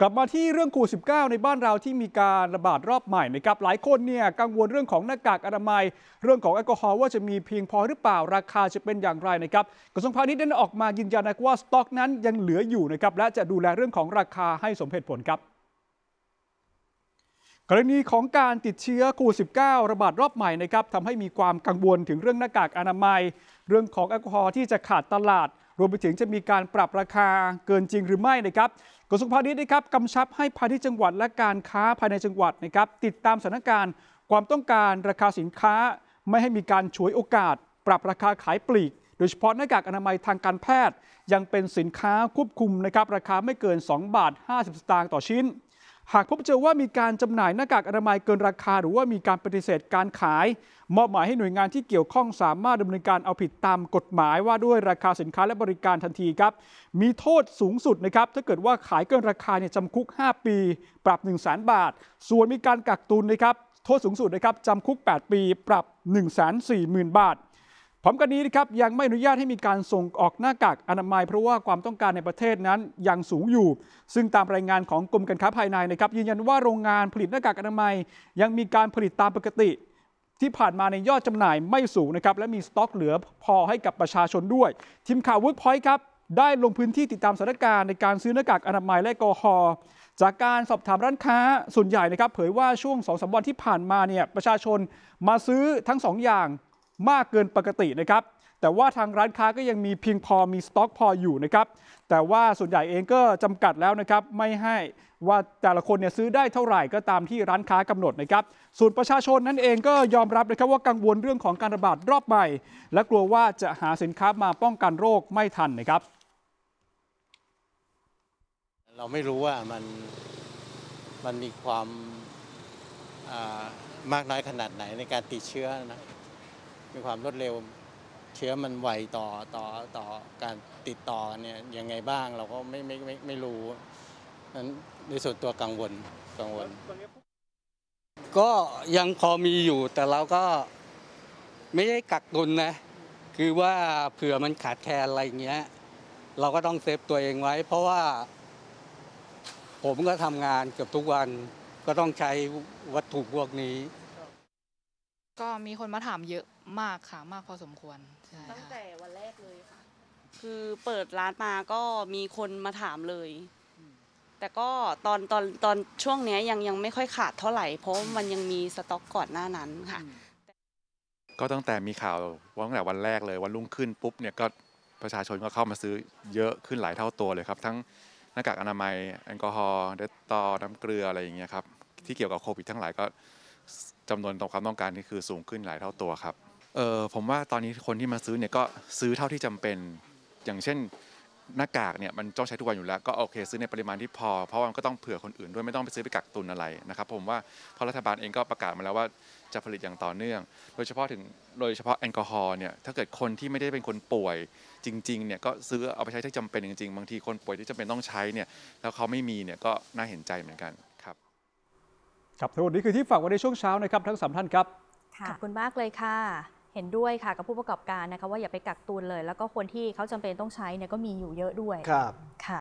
กลับมาที่เรื่องโควิด -19 ในบ้านเราที่มีการระบาดรอบใหม่นะครับหลายคนเนี่ยกังวลเรื่องของหน้ากากอนามัย เรื่องของแอลกอฮอล์ว่าจะมีเพียงพอหรือเปล่าราคาจะเป็นอย่างไรนะครับกระทรวงพาณิชย์ได้ออกมายืนยันนะว่า สต็อกนั้นยังเหลืออยู่นะครับและจะดูแลเรื่องของราคาให้สมเหตุผลครับ กรณีของการติดเชื้อโควิด -19 ระบาดรอบใหม่นะครับทำให้มีความกังวลถึงเรื่องหน้ากากอนามัย เรื่องของแอลกอฮอล์ที่จะขาดตลาดรวมไปถึงจะมีการปรับราคาเกินจริงหรือไม่นะครับกระทรวงพาณิชย์นะครับกำชับให้พาณิชย์จังหวัดและการค้าภายในจังหวัดนะครับติดตามสถานการณ์ความต้องการราคาสินค้าไม่ให้มีการฉวยโอกาส ปรับราคาขายปลีก โดยเฉพาะหน้ากากอนามัยทางการแพทย์ ยังเป็นสินค้าควบคุมนะครับราคาไม่เกิน 2 บาท 50สตางค์ต่อชิ้นหากพบเจอว่ามีการจำหน่ายหน้ากากอนามัยเกินราคาหรือว่ามีการปฏิเสธการขายมอบหมายให้หน่วยงานที่เกี่ยวข้องสามารถดำเนินการเอาผิดตามกฎหมาย ว่าด้วยราคาสินค้าและบริการทันทีครับ มีโทษสูงสุดนะครับถ้าเกิดว่าขายเกินราคาเนี่ยจำคุก 5 ปี ปรับ 1 0 0 0 0แบาท ส่วนมีการกักตุนนะครับโทษสูงสุดนะครับจำคุก 8 ปี ปรับ1 4 0 0 0 0บาทร้อมกันนี้นะครับยังไม่อนุญาตให้มีการส่งออกหน้ากากอนามัย เพราะว่าความต้องการในประเทศนั้นยังสูงอยู่ ซึ่งตามรายงานของกรมการค้าภายในนะครับยืนยันว่าโรงงานผลิตหน้ากากอนามัยยังมีการผลิตตามปกติ ที่ผ่านมาในยอดจำหน่ายไม่สูงนะครับและมีสต็อกเหลือพอให้กับประชาชนด้วยทีมข่าวเวิร์กพอยต์ครับได้ลงพื้นที่ติดตามสถานการณ์ในการซื้อหน้ากากอนามัยและกอฮอลจากการสอบถามร้านค้าส่วนใหญ่นะครับ เผยว่าช่วงสองามวันที่ผ่านมาเนี่ยประชาชนมาซื้อทั้ง 2 อย่างมากเกินปกตินะครับ แต่ว่าทางร้านค้าก็ยังมีเพียงพอ มีสต็อกพออยู่นะครับ แต่ว่าส่วนใหญ่เองก็จำกัดแล้วนะครับ ไม่ให้ว่าแต่ละคนเนี่ยซื้อได้เท่าไหร่ก็ตามที่ร้านค้ากำหนดนะครับ ส่วนประชาชนนั่นเองก็ยอมรับนะครับว่ากังวลเรื่องของการระบาดรอบใหม่ และกลัวว่าจะหาสินค้ามาป้องกันโรคไม่ทันนะครับ เราไม่รู้ว่ามันมันมีความมากน้อยขนาดไหนในการติดเชื้อนะมีความรวดเร็วเชื้อมันไวต่อต่อต่อการติดต่อเนี่ยยังไงบ้าง เราก็ไม่ไม่ไม่ไม่รู้นั้นในส่วนตัวกังวลกังวล ก็ยังพอมีอยู่ แต่เราก็ไม่ได้กักตุนนะคือว่าเผื่อมันขาดแคลนอะไรเงี้ย เราก็ต้องเซฟตัวเองไว้ เพราะว่า ผมก็ทำงานเกือบทุกวัน ก็ต้องใช้วัตถุพวกนี้ก็มีคนมาถามเยอะมากค่ะมากพอสมควรใช่ตั้งแต่วันแรกเลยค่ะคือเปิดร้านมาก็มีคนมาถามเลย แต่ก็ตอนตอนตอนช่วงนี้ยังยังไม่ค่อยขาดเท่าไหร่เพราะมันยังมีสต็อกก่อนหน้านั้นค่ะ ก็ตั้งแต่มีข่าวว่าตั้งแต่วันแรกเลยวันรุ่งขึ้นปุ๊บเนี่ยก็ประชาชนก็เข้ามาซื้อเยอะขึ้นหลายเท่าตัวเลยครับ ทั้งหน้ากากอนามัยแอลกอฮอล์เดตตอน้ำเกลืออะไรอย่างเงี้ยครับที่เกี่ยวกับโควิดทั้งหลายก็จำนวนต่อความต้องการนี่คือสูงขึ้นหลายเท่าตัวครับ เออผมว่าตอนนี้คนที่มาซื้อเนี่ยก็ซื้อเท่าที่จำเป็น อย่างเช่นหน้ากากเนี่ยมันต้องใช้ทุกวันอยู่แล้วก็โอเคซื้อในปริมาณที่พอ เพราะมันก็ต้องเผื่อคนอื่นด้วยไม่ต้องไปซื้อไปกักตุนอะไรนะครับผมว่าเพราะรัฐบาลเองก็ประกาศมาแล้วว่าจะผลิตอย่างต่อเนื่อง โดยเฉพาะถึงโดยเฉพาะแอลกอฮอล์เนี่ยถ้าเกิดคนที่ไม่ได้เป็นคนป่วยจริงๆเนี่ยก็ซื้อเอาไปใช้ที่จำเป็นจริงๆ บางทีคนป่วยที่จำเป็นต้องใช้เนี่ยแล้วเขาไม่มีเนี่ยก็น่าเห็นใจเหมือนกันครับทั้งหมดนี้คือที่ฝากไว้ในช่วงเช้านะครับ ทั้งสามท่านครับขอบคุณมากเลยค่ะ เห็นด้วยค่ะกับผู้ประกอบการนะคะว่าอย่าไปกักตุนเลย แล้วก็คนที่เขาจำเป็นต้องใช้เนี่ยก็มีอยู่เยอะด้วยครับค่ะ